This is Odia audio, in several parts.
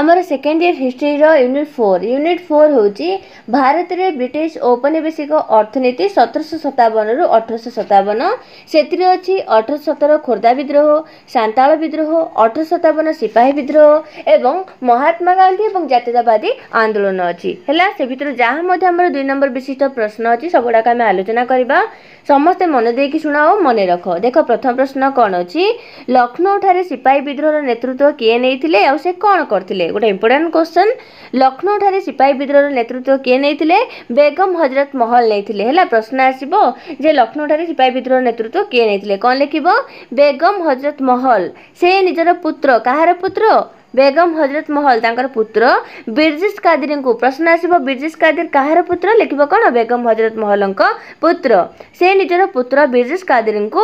ଆମର ସେକେଣ୍ଡ ଇୟର ହିଷ୍ଟ୍ରିର ୟୁନିଟ୍ ଫୋର୍ ୟୁନିଟ୍ ଫୋର୍ ହେଉଛି ଭାରତରେ ବ୍ରିଟିଶ ଔପନିବେଶିକ ଅର୍ଥନୀତି ସତରଶହ ସତାବନରୁ ଅଠରଶହ ସତାବନ ସେଥିରେ ଅଛି ଅଠରଶହ ସତର ଖୋର୍ଦ୍ଧା ବିଦ୍ରୋହ ସାନ୍ତାଳ ବିଦ୍ରୋହ ଅଠରଶହ ସତାବନ ସିପାହୀ ବିଦ୍ରୋହ ଏବଂ ମହାତ୍ମା ଗାନ୍ଧୀ ଏବଂ ଜାତୀୟତାବାଦୀ ଆନ୍ଦୋଳନ ଅଛି ହେଲା ସେ ଭିତରୁ ଯାହା ମଧ୍ୟ ଆମର ଦୁଇ ନମ୍ବର ବିଶିଷ୍ଟ ପ୍ରଶ୍ନ ଅଛି ସବୁଗୁଡ଼ାକ ଆମେ ଆଲୋଚନା କରିବା ସମସ୍ତେ ମନ ଦେଇକି ଶୁଣା ଓ ମନେ ରଖ ଦେଖ ପ୍ରଥମ ପ୍ରଶ୍ନ କ'ଣ ଅଛି ଲକ୍ଷ୍ନୌଠାରେ ସିପାହୀ ବିଦ୍ରୋହର ନେତୃତ୍ୱ କିଏ ନେଇଥିଲେ ଆଉ ସେ କ'ଣ କରିଥିଲେ ଥିଲେ ଗୋଟେ ଇମ୍ପୋର୍ଟାଣ୍ଟ କ୍ୱେଶ୍ଚନ୍ ଲକ୍ଷ୍ନୌଠାରେ ସିପାହୀ ବିଦ୍ରୋହର ନେତୃତ୍ୱ କିଏ ନେଇଥିଲେ ବେଗମ ହଜରତ ମହଲ ନେଇଥିଲେ ହେଲା ପ୍ରଶ୍ନ ଆସିବ ଯେ ଲକ୍ଷ୍ନୌଠାରେ ସିପାହୀ ବିଦ୍ରୋହର ନେତୃତ୍ୱ କିଏ ନେଇଥିଲେ କ'ଣ ଲେଖିବ ବେଗମ ହଜରତ ମହଲ ସେ ନିଜର ପୁତ୍ର କାହାର ପୁତ୍ର ବେଗମ ହଜରତ ମହଲ ତାଙ୍କର ପୁତ୍ର ବିର୍ଜିସ୍ କାଦିରଙ୍କୁ ପ୍ରଶ୍ନ ଆସିବ ବିର୍ଜିସ୍ କାଦିର କାହାର ପୁତ୍ର ଲେଖିବ କ'ଣ ବେଗମ ହଜରତ ମହଲଙ୍କ ପୁତ୍ର ସେ ନିଜର ପୁତ୍ର ବିର୍ଜିସ୍ କାଦିରଙ୍କୁ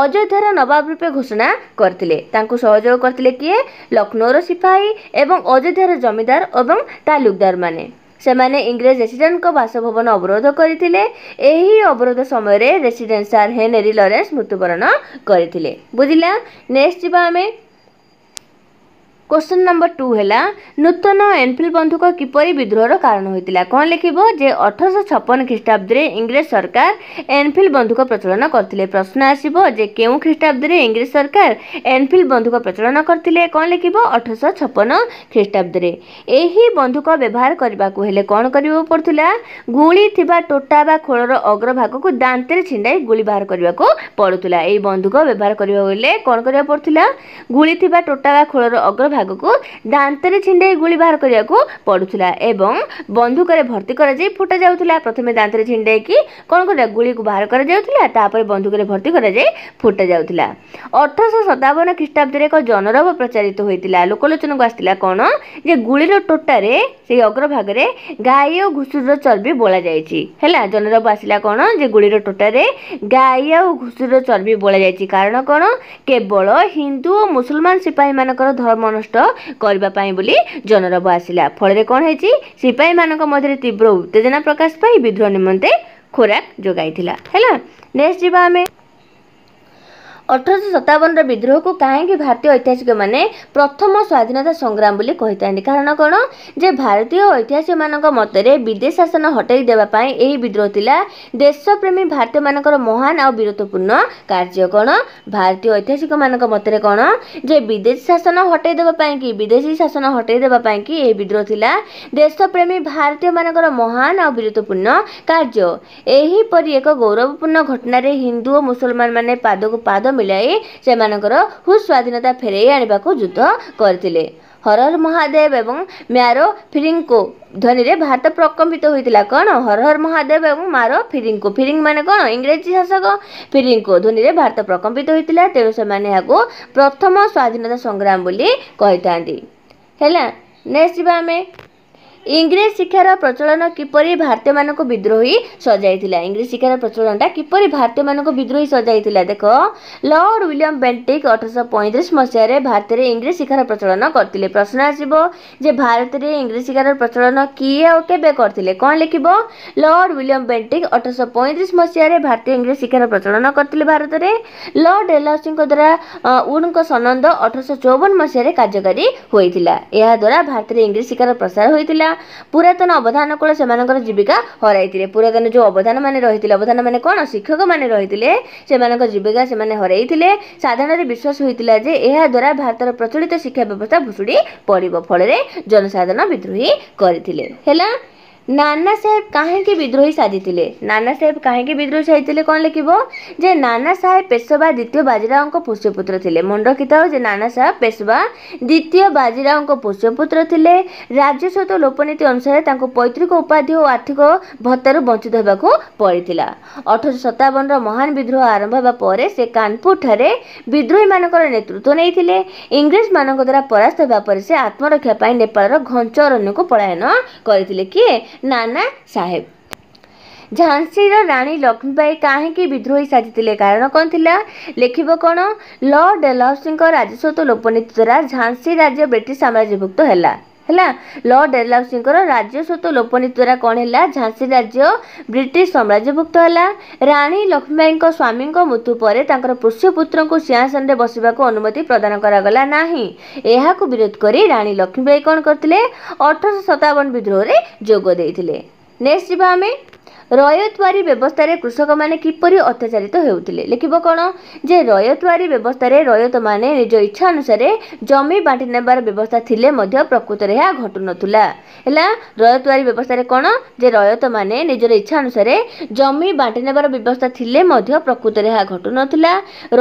ଅଯୋଧ୍ୟାର ନବାବ ରୂପେ ଘୋଷଣା କରିଥିଲେ ତାଙ୍କୁ ସହଯୋଗ କରିଥିଲେ କିଏ ଲକ୍ଷ୍ନୌର ସିପାହୀ ଏବଂ ଅଯୋଧ୍ୟାର ଜମିଦାର ଏବଂ ତାଲୁକଦାରମାନେ ସେମାନେ ଇଂରେଜ ରେସିଡେଣ୍ଟଙ୍କ ବାସଭବନ ଅବରୋଧ କରିଥିଲେ ଏହି ଅବରୋଧ ସମୟରେ ରେସିଡେଣ୍ଟ ସାର୍ ହେନେରୀ ଲରେନ୍ସ ମୃତ୍ୟୁବରଣ କରିଥିଲେ ବୁଝିଲା ନେକ୍ସଟ ଯିବା ଆମେ କୋଶ୍ଚିନ୍ ନମ୍ବର ଟୁ ହେଲା ନୂତନ ଏନଫିଲ୍ ବନ୍ଧୁକ କିପରି ବିଦ୍ରୋହର କାରଣ ହୋଇଥିଲା କ'ଣ ଲେଖିବ ଯେ ଅଠରଶହ ଛପନ ଖ୍ରୀଷ୍ଟାବ୍ଦରେ ଇଂରେଜ ସରକାର ଏନଫିଲ୍ ବନ୍ଧୁକ ପ୍ରଚଳନ କରିଥିଲେ ପ୍ରଶ୍ନ ଆସିବ ଯେ କେଉଁ ଖ୍ରୀଷ୍ଟାବ୍ଦରେ ଇଂରେଜ ସରକାର ଏନଫିଲ୍ ବନ୍ଧୁକ ପ୍ରଚଳନ କରିଥିଲେ କ'ଣ ଲେଖିବ ଅଠରଶହ ଛପନ ଖ୍ରୀଷ୍ଟାବ୍ଦରେ ଏହି ବନ୍ଧୁକ ବ୍ୟବହାର କରିବାକୁ ହେଲେ କ'ଣ କରିବାକୁ ପଡ଼ୁଥିଲା ଗୁଳି ଥିବା ଟୋଟା ବା ଖୋଳର ଅଗ୍ରଭାଗକୁ ଦାନ୍ତରେ ଛିଣ୍ଡାଇ ଗୁଳି ବାହାର କରିବାକୁ ପଡ଼ୁଥିଲା ଏହି ବନ୍ଧୁକ ବ୍ୟବହାର କରିବାକୁ ହେଲେ କ'ଣ କରିବାକୁ ପଡ଼ୁଥିଲା ଗୁଳି ଥିବା ଟୋଟା ବା ଖୋଳର ଅଗ୍ରଭାଗ ଭାଗକୁ ଦାନ୍ତରେ ଛିଣ୍ଡେଇ ଗୁଳି ବାହାର କରିବାକୁ ପଡ଼ୁଥିଲା ଏବଂ ବନ୍ଧୁକରେ ଭର୍ତ୍ତି କରାଯାଇ ଫୁଟା ଯାଉଥିଲା ପ୍ରଥମେ ଦାନ୍ତରେ ଛିଣ୍ଡେଇକି କ'ଣ କରିବା ଗୁଳିକୁ ବାହାର କରାଯାଉଥିଲା ତାପରେ ବନ୍ଧୁକରେ ଭର୍ତ୍ତି କରାଯାଇ ଫୁଟା ଯାଉଥିଲା ଅଠରଶହ ସତାବନ ଖ୍ରୀଷ୍ଟାବ୍ଦରେ ଏକ ଜନରବ ପ୍ରଚାରିତ ହୋଇଥିଲା ଲୋକଲୋଚନକୁ ଆସିଥିଲା କ'ଣ ଯେ ଗୁଳିର ଟୋଟାରେ ସେଇ ଅଗ୍ରଭାଗରେ ଗାଈ ଆଉ ଘୁଷୁରୀର ଚର୍ବି ବୋଳାଯାଇଛି ହେଲା ଜନରବ ଆସିଲା କ'ଣ ଯେ ଗୁଳିର ଟୋଟାରେ ଗାଈ ଆଉ ଘୁଷୁରୀର ଚର୍ବି ବୋଳାଯାଇଛି କାରଣ କ'ଣ କେବଳ ହିନ୍ଦୁ ଓ ମୁସଲମାନ ସିପାହୀମାନଙ୍କର ଧର୍ମ ନଷ୍ଟ କରିବା ପାଇଁ ବୋଲି ଜନରବ ଆସିଲା ଫଳରେ କ'ଣ ହେଇଛି ସିପାହୀମାନଙ୍କ ମଧ୍ୟରେ ତୀବ୍ର ଉତ୍ତେଜନା ପ୍ରକାଶ ପାଇ ବିଦ୍ରୋହ ନିମନ୍ତେ ଖୋରାକ ଯୋଗାଇଥିଲା ହେଲା ନେକ୍ସଟ ଯିବା ଆମେ ଅଠରଶହ ସତାବନର ବିଦ୍ରୋହକୁ କାହିଁକି ଭାରତୀୟ ଐତିହାସିକମାନେ ପ୍ରଥମ ସ୍ୱାଧୀନତା ସଂଗ୍ରାମ ବୋଲି କହିଥାନ୍ତି କାରଣ କ'ଣ ଯେ ଭାରତୀୟ ଐତିହାସିକମାନଙ୍କ ମତରେ ବିଦେଶ ଶାସନ ହଟାଇ ଦେବା ପାଇଁ ଏହି ବିଦ୍ରୋହ ଥିଲା ଦେଶପ୍ରେମୀ ଭାରତୀୟମାନଙ୍କର ମହାନ ଆଉ ବୀରତ୍ୱପୂର୍ଣ୍ଣ କାର୍ଯ୍ୟ କ'ଣ ଭାରତୀୟ ଐତିହାସିକମାନଙ୍କ ମତରେ କ'ଣ ଯେ ବିଦେଶ ଶାସନ ହଟାଇ ଦେବା ପାଇଁକି ବିଦେଶୀ ଶାସନ ହଟାଇ ଦେବା ପାଇଁକି ଏହି ବିଦ୍ରୋହ ଥିଲା ଦେଶପ୍ରେମୀ ଭାରତୀୟମାନଙ୍କର ମହାନ ଆଉ ବୀରତ୍ୱପୂର୍ଣ୍ଣ କାର୍ଯ୍ୟ ଏହିପରି ଏକ ଗୌରବପୂର୍ଣ୍ଣ ଘଟଣାରେ ହିନ୍ଦୁ ଓ ମୁସଲମାନମାନେ ପାଦକୁ ପାଦ ମିଳାଇ ସେମାନଙ୍କର ସୁସ୍ୱାଧୀନତା ଫେରାଇ ଆଣିବାକୁ ଯୁଦ୍ଧ କରିଥିଲେ ହରହର ମହାଦେବ ଏବଂ ମ୍ୟାରୋ ଫିରିଙ୍ଗଙ୍କୁ ଧ୍ୱନିରେ ଭାରତ ପ୍ରକମ୍ପିତ ହୋଇଥିଲା କ'ଣ ହରହର ମହାଦେବ ଏବଂ ମାରୋ ଫିରିଙ୍ଗଙ୍କୁ ଫିରିଙ୍ଗ ମାନେ କ'ଣ ଇଂରେଜୀ ଶାସକ ଫିରିଙ୍ଗଙ୍କୁ ଧ୍ୱନିରେ ଭାରତ ପ୍ରକମ୍ପିତ ହୋଇଥିଲା ତେଣୁ ସେମାନେ ଏହାକୁ ପ୍ରଥମ ସ୍ୱାଧୀନତା ସଂଗ୍ରାମ ବୋଲି କହିଥାନ୍ତି ହେଲା ନେକ୍ସଟ୍ ଯିବା ଆମେ ଇଂରେଜ ଶିକ୍ଷାର ପ୍ରଚଳନ କିପରି ଭାରତୀୟମାନଙ୍କୁ ବିଦ୍ରୋହୀ ସଜାଇଥିଲା ଇଂରେଜ ଶିକ୍ଷାର ପ୍ରଚଳନଟା କିପରି ଭାରତୀୟମାନଙ୍କୁ ବିଦ୍ରୋହୀ ସଜାଇଥିଲା ଦେଖ ଲର୍ଡ ୱିଲିୟମ୍ ବେଣ୍ଟିକ୍ ଅଠରଶହ ପଇଁତିରିଶ ମସିହାରେ ଭାରତରେ ଇଂରେଜ ଶିକ୍ଷାର ପ୍ରଚଳନ କରିଥିଲେ ପ୍ରଶ୍ନ ଆସିବ ଯେ ଭାରତରେ ଇଂରେଜ ଶିକ୍ଷାର ପ୍ରଚଳନ କିଏ ଆଉ କେବେ କରିଥିଲେ କ'ଣ ଲେଖିବ ଲର୍ଡ ୱିଲିୟମ୍ ବେଣ୍ଟିକ୍ ଅଠରଶହ ପଇଁତିରିଶ ମସିହାରେ ଭାରତୀୟ ଇଂରେଜ ଶିକ୍ଷାର ପ୍ରଚଳନ କରିଥିଲେ ଭାରତରେ ଲର୍ଡ ଡେଲହାଉସିଙ୍କ ଦ୍ୱାରା ଉନ୍ଙ୍କ ସନନ୍ଦ ଅଠରଶହ ଚଉବନ ମସିହାରେ କାର୍ଯ୍ୟକାରୀ ହୋଇଥିଲା ଏହାଦ୍ୱାରା ଭାରତରେ ଇଂରେଜ ଶିକ୍ଷାର ପ୍ରସାର ହୋଇଥିଲା ଥିଲା ପୁରାତନ ଅବଧାନ କୂଳ ସେମାନଙ୍କର ଜୀବିକା ହରାଇଥିଲେ ପୁରାତନ ଯେଉଁ ଅବଧାନ ମାନେ ରହିଥିଲେ ଅବଧାନ ମାନେ କ'ଣ ଶିକ୍ଷକ ମାନେ ରହିଥିଲେ ସେମାନଙ୍କ ଜୀବିକା ସେମାନେ ହରାଇଥିଲେ ସାଧାରଣରେ ବିଶ୍ୱାସ ହୋଇଥିଲା ଯେ ଏହା ଦ୍ଵାରା ଭାରତର ପ୍ରଚଳିତ ଶିକ୍ଷା ବ୍ୟବସ୍ଥା ଭୁଶୁଡ଼ି ପଡ଼ିବ ଫଳରେ ଜନସାଧାରଣ ବିଦ୍ରୋହୀ କରିଥିଲେ ହେଲା ନାନା ସାହେବ କାହିଁକି ବିଦ୍ରୋହୀ ସାଜିଥିଲେ ନାନା ସାହେବ କାହିଁକି ବିଦ୍ରୋହୀ ସାଜିଥିଲେ କ'ଣ ଲେଖିବ ଯେ ନାନା ସାହେବ ପେଶବା ଦ୍ୱିତୀୟ ବାଜିରାଓଙ୍କ ପୋଷ୍ୟପୁତ୍ର ଥିଲେ ମନେ ରଖିଥାଉ ଯେ ନାନା ସାହେବ ପେଶବା ଦ୍ୱିତୀୟ ବାଜିରାଓଙ୍କ ପୋଷ୍ୟପୁତ୍ର ଥିଲେ ରାଜ୍ୟସ୍ୱତ ଲୋକନୀତି ଅନୁସାରେ ତାଙ୍କୁ ପୈତୃକ ଉପାଧି ଓ ଆର୍ଥିକ ଭତ୍ତାରୁ ବଞ୍ଚିତ ହେବାକୁ ପଡ଼ିଥିଲା ଅଠରଶହ ସତାବନର ମହାନ ବିଦ୍ରୋହ ଆରମ୍ଭ ହେବା ପରେ ସେ କାନପୁରଠାରେ ବିଦ୍ରୋହୀମାନଙ୍କର ନେତୃତ୍ୱ ନେଇଥିଲେ ଇଂରେଜମାନଙ୍କ ଦ୍ୱାରା ପରାସ୍ତ ହେବା ପରେ ସେ ଆତ୍ମରକ୍ଷା ପାଇଁ ନେପାଳର ଘଞ୍ଚ ଅରଣ୍ୟକୁ ପଳାୟନ କରିଥିଲେ କିଏ નાના સાહેબ ଝାନ୍ସୀର ରାଣୀ ଲକ୍ଷ୍ମୀବାଇ କାହିଁକି ବିଦ୍ରୋହୀ ସାଜିଥିଲେ କାରଣ କ'ଣ ଥିଲା ଲେଖିବ କ'ଣ ଲର୍ଡ଼ ଡେଲହାଉସିଙ୍କ ରାଜସ୍ୱତ୍ୱ ଲୋପନୀତି ଦ୍ୱାରା ଝାନ୍ସୀ ରାଜ୍ୟ ବ୍ରିଟିଶ ସାମ୍ରାଜ୍ୟଭୁକ୍ତ ହେଲା होला लर्ड एक्सी द्वारा लोपनीद्वारा कन् झांसी राज्य ब्रिटिस सम्राज्यभुक्त होला राणी लक्ष्मीबाई स्वामी मृत्यु पर तर को सिंहासन बसेको अनुमति प्रदान गरागलाइ यहाँ विरोधक राणी लक्ष्मीबाइ कन् अठर सतावन विद्रोहले जदे थियो आमे ରୟତୱାରୀ ବ୍ୟବସ୍ଥାରେ କୃଷକମାନେ କିପରି ଅତ୍ୟାଚାରିତ ହେଉଥିଲେ ଲେଖିବ କ'ଣ ଯେ ରୟତୱାରୀ ବ୍ୟବସ୍ଥାରେ ରୟତମାନେ ନିଜ ଇଚ୍ଛା ଅନୁସାରେ ଜମି ବାଣ୍ଟି ନେବାର ବ୍ୟବସ୍ଥା ଥିଲେ ମଧ୍ୟ ପ୍ରକୃତରେ ଏହା ଘଟୁନଥିଲା ହେଲା ରୟତୱାରୀ ବ୍ୟବସ୍ଥାରେ କ'ଣ ଯେ ରୟତମାନେ ନିଜର ଇଚ୍ଛା ଅନୁସାରେ ଜମି ବାଣ୍ଟି ନେବାର ବ୍ୟବସ୍ଥା ଥିଲେ ମଧ୍ୟ ପ୍ରକୃତରେ ଏହା ଘଟୁନଥିଲା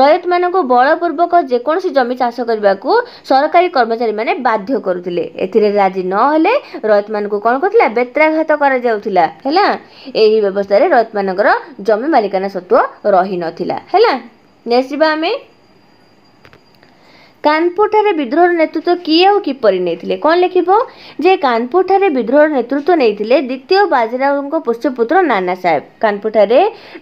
ରୟତମାନଙ୍କୁ ବଳପୂର୍ବକ ଯେକୌଣସି ଜମି ଚାଷ କରିବାକୁ ସରକାରୀ କର୍ମଚାରୀମାନେ ବାଧ୍ୟ କରୁଥିଲେ ଏଥିରେ ରାଜି ନହେଲେ ରୟତମାନଙ୍କୁ କ'ଣ କରୁଥିଲା ବେତ୍ରାଘାତ କରାଯାଉଥିଲା ହେଲା ଏହି ଏହି ବ୍ୟବସ୍ଥାରେ ମାନଙ୍କର ଜମି ମାଲିକାନା ସତ୍ତ୍ୱ ରହିନଥିଲା ହେଲା ନେକ୍ସଟ ଯିବା ଆମେ କାନପୁରଠାରେ ବିଦ୍ରୋହର ନେତୃତ୍ୱ କିଏ ଆଉ କିପରି ନେଇଥିଲେ କ'ଣ ଲେଖିବ ଯେ କାନପୁର ଠାରେ ବିଦ୍ରୋହର ନେତୃତ୍ୱ ନେଇଥିଲେ ଦ୍ୱିତୀୟ ବାଜିରାଓଙ୍କ ପୋଷ୍ୟପୁତ୍ର ନାନା ସାହେବ କାନପୁରଠାରେ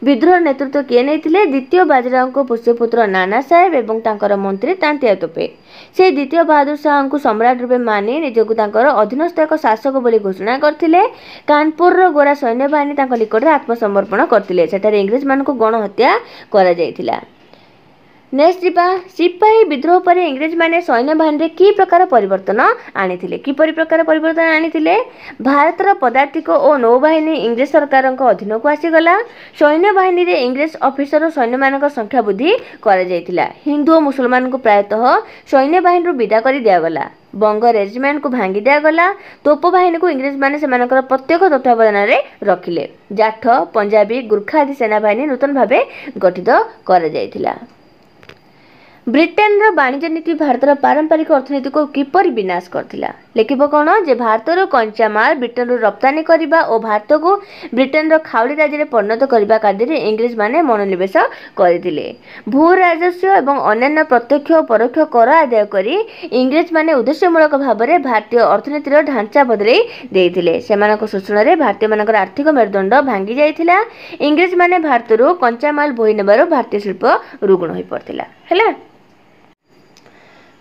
ବିଦ୍ରୋହର ନେତୃତ୍ୱ କିଏ ନେଇଥିଲେ ଦ୍ୱିତୀୟ ବାଜିରାଓଙ୍କ ପୋଷ୍ୟପୁତ୍ର ନାନା ସାହେବ ଏବଂ ତାଙ୍କର ମନ୍ତ୍ରୀ ତାନ୍ତିଆ ତୋପେ ସେ ଦ୍ୱିତୀୟ ବାହାଦୁର ସାହୁଙ୍କୁ ସମ୍ରାଟ ରୂପେ ମାନି ନିଜକୁ ତାଙ୍କର ଅଧୀନସ୍ଥ ଏକ ଶାସକ ବୋଲି ଘୋଷଣା କରିଥିଲେ କାନପୁରର ଗୋରା ସୈନ୍ୟବାହିନୀ ତାଙ୍କ ନିକଟରେ ଆତ୍ମସମର୍ପଣ କରିଥିଲେ ସେଠାରେ ଇଂରେଜମାନଙ୍କୁ ଗଣହତ୍ୟା କରାଯାଇଥିଲା ନେକ୍ସଟ ଯିବା ସିପାହୀ ବିଦ୍ରୋହ ପରେ ଇଂରେଜମାନେ ସୈନ୍ୟବାହିନୀରେ କି ପ୍ରକାର ପରିବର୍ତ୍ତନ ଆଣିଥିଲେ କିପରି ପ୍ରକାର ପରିବର୍ତ୍ତନ ଆଣିଥିଲେ ଭାରତର ପଦାତିକ ଓ ନୌବାହିନୀ ଇଂରେଜ ସରକାରଙ୍କ ଅଧୀନକୁ ଆସିଗଲା ସୈନ୍ୟବାହିନୀରେ ଇଂରେଜ ଅଫିସର ଓ ସୈନ୍ୟମାନଙ୍କ ସଂଖ୍ୟା ବୃଦ୍ଧି କରାଯାଇଥିଲା ହିନ୍ଦୁ ଓ ମୁସଲମାନଙ୍କୁ ପ୍ରାୟତଃ ସୈନ୍ୟବାହିନୀରୁ ବିଦା କରି ଦିଆଗଲା ବଙ୍ଗ ରେଜିମେଣ୍ଟକୁ ଭାଙ୍ଗି ଦିଆଗଲା ତୋପ ବାହିନୀକୁ ଇଂରେଜମାନେ ସେମାନଙ୍କର ପ୍ରତ୍ୟେକ ତତ୍ତ୍ୱାବଧାନରେ ରଖିଲେ ଜାଠ ପଞ୍ଜାବୀ ଗୁର୍ଖା ଆଦି ସେନାବାହିନୀ ନୂତନ ଭାବେ ଗଠିତ କରାଯାଇଥିଲା ବ୍ରିଟେନର ବାଣିଜ୍ୟ ନୀତି ଭାରତର ପାରମ୍ପରିକ ଅର୍ଥନୀତିକୁ କିପରି ବିନାଶ କରିଥିଲା ଲେଖିବ କ'ଣ ଯେ ଭାରତର କଞ୍ଚାମାଲ ବ୍ରିଟେନରୁ ରପ୍ତାନୀ କରିବା ଓ ଭାରତକୁ ବ୍ରିଟେନର ଖାଉଳି ରାଜ୍ୟରେ ପରିଣତ କରିବା କାର୍ଯ୍ୟରେ ଇଂରେଜମାନେ ମନୋନିବେଶ କରିଥିଲେ ଭୂ ରାଜସ୍ୱ ଏବଂ ଅନ୍ୟାନ୍ୟ ପ୍ରତ୍ୟକ୍ଷ ଓ ପରୋକ୍ଷ କର ଆଦାୟ କରି ଇଂରେଜମାନେ ଉଦ୍ଦେଶ୍ୟମୂଳକ ଭାବରେ ଭାରତୀୟ ଅର୍ଥନୀତିର ଢାଞ୍ଚା ବଦଳାଇ ଦେଇଥିଲେ ସେମାନଙ୍କ ଶୋଷଣରେ ଭାରତୀୟମାନଙ୍କର ଆର୍ଥିକ ମେରୁଦଣ୍ଡ ଭାଙ୍ଗି ଯାଇଥିଲା ଇଂରେଜମାନେ ଭାରତରୁ କଞ୍ଚାମାଲ ବୋହି ନେବାରୁ ଭାରତୀୟ ଶିଳ୍ପ ରୁଗ୍ଣ ହୋଇପଡ଼ିଥିଲା ହେଲା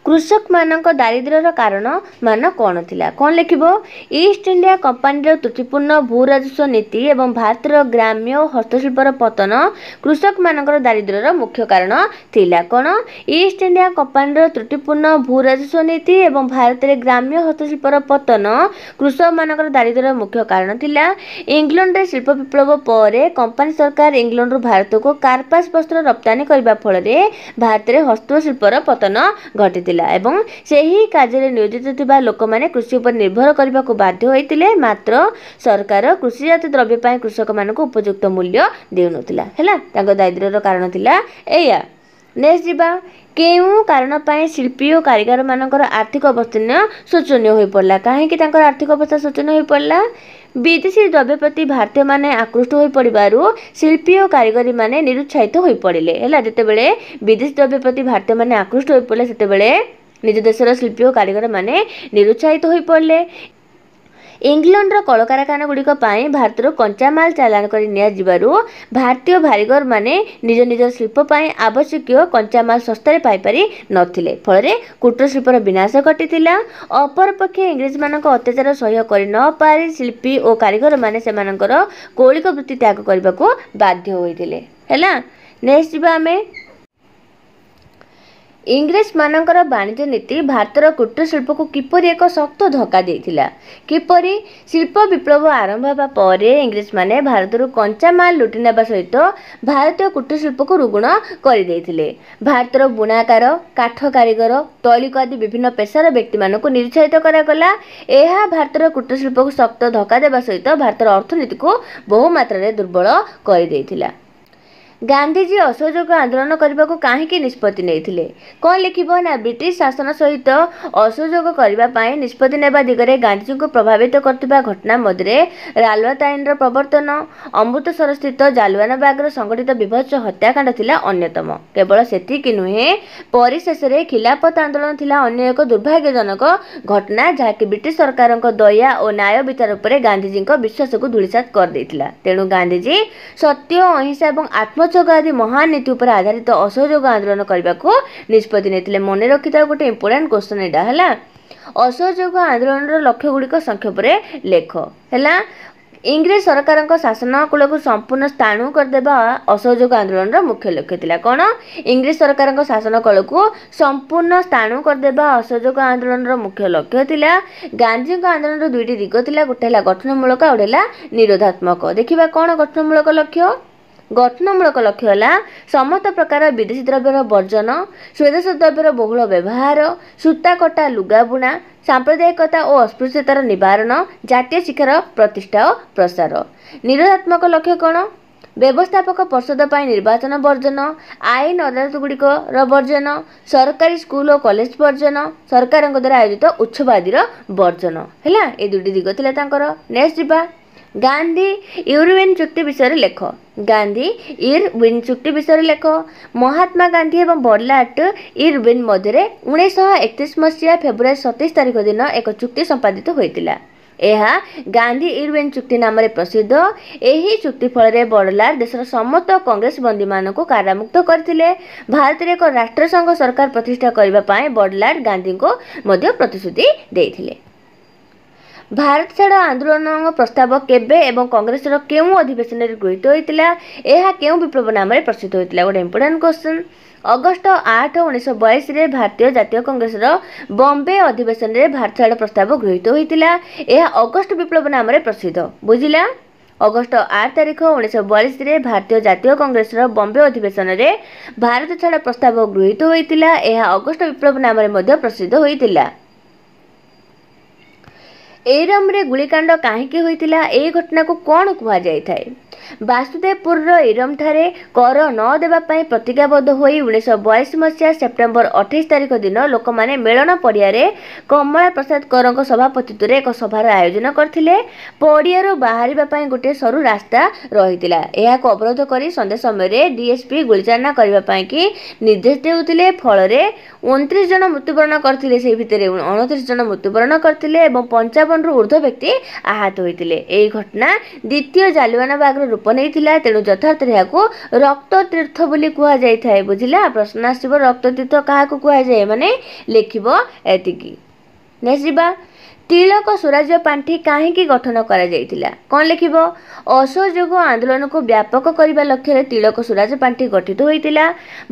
କୃଷକମାନଙ୍କ ଦାରିଦ୍ର୍ୟର କାରଣ ମାନ କ'ଣ ଥିଲା କ'ଣ ଲେଖିବ ଇଷ୍ଟ ଇଣ୍ଡିଆ କମ୍ପାନୀର ତ୍ରୁଟିପୂର୍ଣ୍ଣ ଭୂ ରାଜସ୍ୱ ନୀତି ଏବଂ ଭାରତର ଗ୍ରାମ୍ୟ ହସ୍ତଶିଳ୍ପର ପତନ କୃଷକମାନଙ୍କର ଦାରିଦ୍ର୍ୟର ମୁଖ୍ୟ କାରଣ ଥିଲା କ'ଣ ଇଷ୍ଟ ଇଣ୍ଡିଆ କମ୍ପାନୀର ତ୍ରୁଟିପୂର୍ଣ୍ଣ ଭୂ ରାଜସ୍ୱ ନୀତି ଏବଂ ଭାରତରେ ଗ୍ରାମ୍ୟ ହସ୍ତଶିଳ୍ପର ପତନ କୃଷକମାନଙ୍କର ଦାରିଦ୍ର୍ୟର ମୁଖ୍ୟ କାରଣ ଥିଲା ଇଂଲଣ୍ଡରେ ଶିଳ୍ପ ବିପ୍ଳବ ପରେ କମ୍ପାନୀ ସରକାର ଇଂଲଣ୍ଡରୁ ଭାରତକୁ କାର୍ପାସ୍ ବସ୍ତ୍ର ରପ୍ତାନୀ କରିବା ଫଳରେ ଭାରତରେ ହସ୍ତଶିଳ୍ପର ପତନ ଘଟିଥିଲା ଥିଲା ଏବଂ ସେହି କାର୍ଯ୍ୟରେ ନିୟୋଜିତ ଥିବା ଲୋକମାନେ କୃଷି ଉପରେ ନିର୍ଭର କରିବାକୁ ବାଧ୍ୟ ହୋଇଥିଲେ ମାତ୍ର ସରକାର କୃଷିଜାତ ଦ୍ରବ୍ୟ ପାଇଁ କୃଷକମାନଙ୍କୁ ଉପଯୁକ୍ତ ମୂଲ୍ୟ ଦେଉନଥିଲା ହେଲା ତାଙ୍କ ଦାରିଦ୍ର୍ୟର କାରଣ ଥିଲା ଏଇଆ ନେକ୍ସଟ ଯିବା କେଉଁ କାରଣ ପାଇଁ ଶିଳ୍ପୀ ଓ କାରିଗରମାନଙ୍କର ଆର୍ଥିକ ଅବସ୍ଥାନ ଶୋଚନୀୟ ହୋଇପଡ଼ିଲା କାହିଁକି ତାଙ୍କର ଆର୍ଥିକ ଅବସ୍ଥା ଶୋଚନୀୟ ହୋଇପଡ଼ିଲା ବିଦେଶୀ ଦ୍ରବ୍ୟ ପ୍ରତି ଭାରତୀୟମାନେ ଆକୃଷ୍ଟ ହୋଇପଡ଼ିବାରୁ ଶିଳ୍ପୀ ଓ କାରିଗରୀମାନେ ନିରୁତ୍ସାହିତ ହୋଇପଡ଼ିଲେ ହେଲା ଯେତେବେଳେ ବିଦେଶୀ ଦ୍ରବ୍ୟ ପ୍ରତି ଭାରତୀୟମାନେ ଆକୃଷ୍ଟ ହୋଇପଡ଼ିଲେ ସେତେବେଳେ ନିଜ ଦେଶର ଶିଳ୍ପୀ ଓ କାରିଗରମାନେ ନିରୁତ୍ସାହିତ ହୋଇପଡ଼ିଲେ ଇଂଲଣ୍ଡର କଳକାରଖାନାଗୁଡ଼ିକ ପାଇଁ ଭାରତରୁ କଞ୍ଚାମାଲ ଚାଲାଣ କରି ନିଆଯିବାରୁ ଭାରତୀୟ ଭାରିଗରମାନେ ନିଜ ନିଜ ଶିଳ୍ପ ପାଇଁ ଆବଶ୍ୟକୀୟ କଞ୍ଚାମାଲ ଶସ୍ତାରେ ପାଇପାରି ନଥିଲେ ଫଳରେ କୂଟଶିଳ୍ପର ବିନାଶ ଘଟିଥିଲା ଅପରପକ୍ଷେ ଇଂରେଜମାନଙ୍କ ଅତ୍ୟାଚାର ସହ୍ୟ କରି ନ ପାରି ଶିଳ୍ପୀ ଓ କାରିଗରମାନେ ସେମାନଙ୍କର କୌଳିକ ବୃତ୍ତି ତ୍ୟାଗ କରିବାକୁ ବାଧ୍ୟ ହୋଇଥିଲେ ହେଲା ନେକ୍ସଟ ଯିବା ଆମେ ଇଂରେଜମାନଙ୍କର ବାଣିଜ୍ୟ ନୀତି ଭାରତର କୁଟୀରଶିଳ୍ପକୁ କିପରି ଏକ ଶକ୍ତ ଧକ୍କା ଦେଇଥିଲା କିପରି ଶିଳ୍ପ ବିପ୍ଳବ ଆରମ୍ଭ ହେବା ପରେ ଇଂରେଜମାନେ ଭାରତରୁ କଞ୍ଚାମାଲ ଲୁଟି ନେବା ସହିତ ଭାରତୀୟ କୁଟୀରଶିଳ୍ପକୁ ରୁଗୁଣ କରିଦେଇଥିଲେ ଭାରତର ବୁଣାକାର କାଠ କାରିଗର ତୈଳିକ ଆଦି ବିଭିନ୍ନ ପେସାର ବ୍ୟକ୍ତିମାନଙ୍କୁ ନିରୁତ୍ସାହିତ କରାଗଲା ଏହା ଭାରତର କୁଟୀରଶିଳ୍ପକୁ ଶକ୍ତ ଧକ୍କା ଦେବା ସହିତ ଭାରତର ଅର୍ଥନୀତିକୁ ବହୁମାତ୍ରାରେ ଦୁର୍ବଳ କରିଦେଇଥିଲା ଗାନ୍ଧୀଜୀ ଅସହଯୋଗ ଆନ୍ଦୋଳନ କରିବାକୁ କାହିଁକି ନିଷ୍ପତ୍ତି ନେଇଥିଲେ କ'ଣ ଲେଖିବ ନା ବ୍ରିଟିଶ ଶାସନ ସହିତ ଅସହଯୋଗ କରିବା ପାଇଁ ନିଷ୍ପତ୍ତି ନେବା ଦିଗରେ ଗାନ୍ଧୀଜୀଙ୍କୁ ପ୍ରଭାବିତ କରୁଥିବା ଘଟଣା ମଧ୍ୟରେ ରାଲୁଆ ତାଇନର ପ୍ରବର୍ତ୍ତନ ଅମୃତସରସ୍ଥିତ ଜାଲୁଆନବାଗର ସଂଗଠିତ ବିଭତ୍ସ ହତ୍ୟାକାଣ୍ଡ ଥିଲା ଅନ୍ୟତମ କେବଳ ସେତିକି ନୁହେଁ ପରିଶେଷରେ ଖିଲାପତ ଆନ୍ଦୋଳନ ଥିଲା ଅନ୍ୟ ଏକ ଦୁର୍ଭାଗ୍ୟଜନକ ଘଟଣା ଯାହାକି ବ୍ରିଟିଶ ସରକାରଙ୍କ ଦୟା ଓ ନ୍ୟାୟ ବିଚାର ଉପରେ ଗାନ୍ଧୀଜୀଙ୍କ ବିଶ୍ୱାସକୁ ଧୂଳିସାତ କରିଦେଇଥିଲା ତେଣୁ ଗାନ୍ଧୀଜୀ ସତ୍ୟ ଅହିଂସା ଏବଂ ଆତ୍ମ ଅବଚକ ଆଦି ମହାନ ନୀତି ଉପରେ ଆଧାରିତ ଅସହଯୋଗ ଆନ୍ଦୋଳନ କରିବାକୁ ନିଷ୍ପତ୍ତି ନେଇଥିଲେ ମନେ ରଖିଥିବା ଗୋଟେ ଇମ୍ପୋର୍ଟାଣ୍ଟ କ୍ୱେଶ୍ଚନ୍ ଏଇଟା ହେଲା ଅସହଯୋଗ ଆନ୍ଦୋଳନର ଲକ୍ଷ୍ୟ ଗୁଡ଼ିକ ସଂକ୍ଷେପରେ ଲେଖ ହେଲା ଇଂରେଜ ସରକାରଙ୍କ ଶାସନ କୂଳକୁ ସମ୍ପୂର୍ଣ୍ଣ ସ୍ଥାଣୁ କରିଦେବା ଅସହଯୋଗ ଆନ୍ଦୋଳନର ମୁଖ୍ୟ ଲକ୍ଷ୍ୟ ଥିଲା କ'ଣ ଇଂରେଜ ସରକାରଙ୍କ ଶାସନ କୂଳକୁ ସମ୍ପୂର୍ଣ୍ଣ ସ୍ଥାଣୁ କରିଦେବା ଅସହଯୋଗ ଆନ୍ଦୋଳନର ମୁଖ୍ୟ ଲକ୍ଷ୍ୟ ଥିଲା ଗାନ୍ଧୀଙ୍କ ଆନ୍ଦୋଳନର ଦୁଇଟି ଦିଗ ଥିଲା ଗୋଟେ ହେଲା ଗଠନମୂଳକ ଆଉ ଗୋଟେ ହେଲା ନିରୋଧାତ୍ମକ ଦେଖିବା କ'ଣ ଗଠନମୂଳକ ଲକ୍ଷ୍ୟ ଗଠନମୂଳକ ଲକ୍ଷ୍ୟ ହେଲା ସମସ୍ତ ପ୍ରକାର ବିଦେଶୀ ଦ୍ରବ୍ୟର ବର୍ଜନ ସ୍ୱଦେଶ ଦ୍ରବ୍ୟର ବହୁଳ ବ୍ୟବହାର ସୂତା କଟା ଲୁଗା ବୁଣା ସାମ୍ପ୍ରଦାୟିକତା ଓ ଅସ୍ପୃଶ୍ୟତାର ନିବାରଣ ଜାତୀୟ ଶିକ୍ଷାର ପ୍ରତିଷ୍ଠା ଓ ପ୍ରସାର ନିରୋଧାତ୍ମକ ଲକ୍ଷ୍ୟ କ'ଣ ବ୍ୟବସ୍ଥାପକ ପରିଷଦ ପାଇଁ ନିର୍ବାଚନ ବର୍ଜନ ଆଇନ ଅଦାଲତ ଗୁଡ଼ିକର ବର୍ଜନ ସରକାରୀ ସ୍କୁଲ ଓ କଲେଜ ବର୍ଜନ ସରକାରଙ୍କ ଦ୍ୱାରା ଆୟୋଜିତ ଉତ୍ସବ ଆଦିର ବର୍ଜନ ହେଲା ଏ ଦୁଇଟି ଦିଗ ଥିଲା ତାଙ୍କର ନେକ୍ସଟ ଯିବା ଗାନ୍ଧୀ ୟୁରୁଏନ୍ ଚୁକ୍ତି ବିଷୟରେ ଲେଖ ଗାନ୍ଧୀ ଇର୍ ୱିନ୍ ଚୁକ୍ତି ବିଷୟରେ ଲେଖ ମହାତ୍ମା ଗାନ୍ଧୀ ଏବଂ ବର୍ଲାଟ ଇର୍ ୱିନ୍ ମଧ୍ୟରେ ଉଣେଇଶହ ଏକତିରିଶ ମସିହା ଫେବୃଆରୀ ସତେଇଶ ତାରିଖ ଦିନ ଏକ ଚୁକ୍ତି ସମ୍ପାଦିତ ହୋଇଥିଲା ଏହା ଗାନ୍ଧୀ ଇର୍ୱେନ୍ ଚୁକ୍ତି ନାମରେ ପ୍ରସିଦ୍ଧ ଏହି ଚୁକ୍ତି ଫଳରେ ବଡ଼ଲାର ଦେଶର ସମସ୍ତ କଂଗ୍ରେସ ବନ୍ଦୀମାନଙ୍କୁ କାରାମୁକ୍ତ କରିଥିଲେ ଭାରତରେ ଏକ ରାଷ୍ଟ୍ରସଂଘ ସରକାର ପ୍ରତିଷ୍ଠା କରିବା ପାଇଁ ବଡ଼ଲାର ଗାନ୍ଧୀଙ୍କୁ ମଧ୍ୟ ପ୍ରତିଶ୍ରୁତି ଦେଇଥିଲେ ଭାରତ ଛାଡ଼ ଆନ୍ଦୋଳନ ପ୍ରସ୍ତାବ କେବେ ଏବଂ କଂଗ୍ରେସର କେଉଁ ଅଧିବେଶନରେ ଗୃହୀତ ହୋଇଥିଲା ଏହା କେଉଁ ବିପ୍ଳବ ନାମରେ ପ୍ରସିଦ୍ଧ ହୋଇଥିଲା ଗୋଟେ ଇମ୍ପୋର୍ଟାଣ୍ଟ କ୍ୱେଶ୍ଚନ୍ ଅଗଷ୍ଟ ଆଠ ଉଣେଇଶହ ବୟାଳିଶରେ ଭାରତୀୟ ଜାତୀୟ କଂଗ୍ରେସର ବମ୍ବେ ଅଧିବେଶନରେ ଭାରତ ଛାଡ଼ ପ୍ରସ୍ତାବ ଗୃହୀତ ହୋଇଥିଲା ଏହା ଅଗଷ୍ଟ ବିପ୍ଳବ ନାମରେ ପ୍ରସିଦ୍ଧ ବୁଝିଲା ଅଗଷ୍ଟ ଆଠ ତାରିଖ ଉଣେଇଶହ ବୟାଳିଶରେ ଭାରତୀୟ ଜାତୀୟ କଂଗ୍ରେସର ବମ୍ବେ ଅଧିବେଶନରେ ଭାରତ ଛାଡ଼ ପ୍ରସ୍ତାବ ଗୃହୀତ ହୋଇଥିଲା ଏହା ଅଗଷ୍ଟ ବିପ୍ଳବ ନାମରେ ମଧ୍ୟ ପ୍ରସିଦ୍ଧ ହୋଇଥିଲା ଏରମ୍ରେ ଗୁଳିକାଣ୍ଡ କାହିଁକି ହୋଇଥିଲା ଏହି ଘଟଣାକୁ କ'ଣ କୁହାଯାଇଥାଏ ବାସୁଦେବପୁରର ଇରମଠାରେ କର ନ ଦେବା ପାଇଁ ପ୍ରତିଜ୍ଞାବଦ୍ଧ ହୋଇ ଉଣେଇଶହ ବୟାଳିଶ ମସିହା ସେପ୍ଟେମ୍ବର ଅଠେଇଶ ତାରିଖ ଦିନ ଲୋକମାନେ ମେଳନ ପଡ଼ିଆରେ କମଳା ପ୍ରସାଦ କରଙ୍କ ସଭାପତିତ୍ୱରେ ଏକ ସଭାର ଆୟୋଜନ କରିଥିଲେ ପଡ଼ିଆରୁ ବାହାରିବା ପାଇଁ ଗୋଟିଏ ସରୁ ରାସ୍ତା ରହିଥିଲା ଏହାକୁ ଅବରୋଧ କରି ସନ୍ଧ୍ୟା ସମୟରେ ଡିଏସ୍ପି ଗୁଳିଚାଳନା କରିବା ପାଇଁ କି ନିର୍ଦ୍ଦେଶ ଦେଉଥିଲେ ଫଳରେ ଅଣତିରିଶ ଜଣ ମୃତ୍ୟୁବରଣ କରିଥିଲେ ସେହି ଭିତରେ ଅଣତିରିଶ ଜଣ ମୃତ୍ୟୁବରଣ କରିଥିଲେ ଏବଂ ପଞ୍ଚାବନରୁ ଉର୍ଦ୍ଧ୍ୱ ବ୍ୟକ୍ତି ଆହତ ହୋଇଥିଲେ ଏହି ଘଟଣା ଦ୍ୱିତୀୟ ଜାଲିଆନାବାଗର ରୂପ ନେଇଥିଲା ତେଣୁ ଯଥାର୍ଥରେ ଏହାକୁ ରକ୍ତ ତୀର୍ଥ ବୋଲି କୁହାଯାଇଥାଏ ବୁଝିଲା ପ୍ରଶ୍ନ ଆସିବ ରକ୍ତ ତୀର୍ଥ କାହାକୁ କୁହାଯାଏ ମାନେ ଲେଖିବ ଏତିକି ନେଇଯିବା ତିଳକ ସ୍ୱରାଜ ପାଣ୍ଠି କାହିଁକି ଗଠନ କରାଯାଇଥିଲା କ'ଣ ଲେଖିବ ଅସହଯୋଗ ଆନ୍ଦୋଳନକୁ ବ୍ୟାପକ କରିବା ଲକ୍ଷ୍ୟରେ ତିଳକ ସ୍ୱରାଜ ପାଣ୍ଠି ଗଠିତ ହୋଇଥିଲା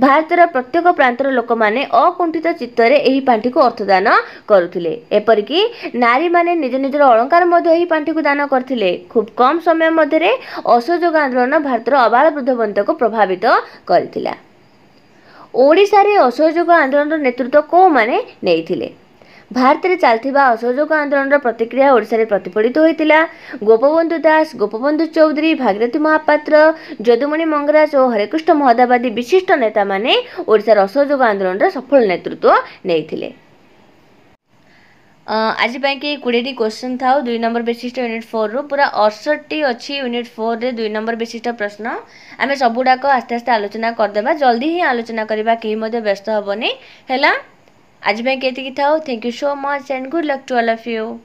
ଭାରତର ପ୍ରତ୍ୟେକ ପ୍ରାନ୍ତର ଲୋକମାନେ ଅକୁଣ୍ଠିତ ଚିତ୍ତରେ ଏହି ପାଣ୍ଠିକୁ ଅର୍ଥଦାନ କରୁଥିଲେ ଏପରିକି ନାରୀମାନେ ନିଜ ନିଜର ଅଳଙ୍କାର ମଧ୍ୟ ଏହି ପାଣ୍ଠିକୁ ଦାନ କରିଥିଲେ ଖୁବ୍ କମ୍ ସମୟ ମଧ୍ୟରେ ଅସହଯୋଗ ଆନ୍ଦୋଳନ ଭାରତର ଅବାଳ ବୃଦ୍ଧବନ୍ତକୁ ପ୍ରଭାବିତ କରିଥିଲା ଓଡ଼ିଶାରେ ଅସହଯୋଗ ଆନ୍ଦୋଳନର ନେତୃତ୍ୱ କେଉଁମାନେ ନେଇଥିଲେ ଭାରତରେ ଚାଲିଥିବା ଅସହଯୋଗ ଆନ୍ଦୋଳନର ପ୍ରତିକ୍ରିୟା ଓଡ଼ିଶାରେ ପ୍ରତିଫଳିତ ହୋଇଥିଲା ଗୋପବନ୍ଧୁ ଦାସ ଗୋପବନ୍ଧୁ ଚୌଧୁରୀ ଭାଗିରଥୀ ମହାପାତ୍ର ଯଦୁମଣି ମଙ୍ଗରାଜ ଓ ହରେକୃଷ୍ଣ ମହଦାବାଦୀ ବିଶିଷ୍ଟ ନେତାମାନେ ଓଡ଼ିଶାର ଅସହଯୋଗ ଆନ୍ଦୋଳନର ସଫଳ ନେତୃତ୍ୱ ନେଇଥିଲେ ଆଜି ପାଇଁ କି କୋଡ଼ିଏଟି କ୍ୱେଶ୍ଚନ୍ ଥାଉ ଦୁଇ ନମ୍ବର ବିଶିଷ୍ଟ ୟୁନିଟ୍ ଫୋର୍ରୁ ପୁରା ଅଠଷଠି ଅଛି ୟୁନିଟ୍ ଫୋର୍ରେ ଦୁଇ ନମ୍ବର ବିଶିଷ୍ଟ ପ୍ରଶ୍ନ ଆମେ ସବୁଗୁଡ଼ାକ ଆସ୍ତେ ଆସ୍ତେ ଆଲୋଚନା କରିଦେବା ଜଲ୍ଦି ହିଁ ଆଲୋଚନା କରିବା କେହି ମଧ୍ୟ ବ୍ୟସ୍ତ ହେବନି ହେଲା Ajmer Keti Thao. Thank you so much and good luck to all of you.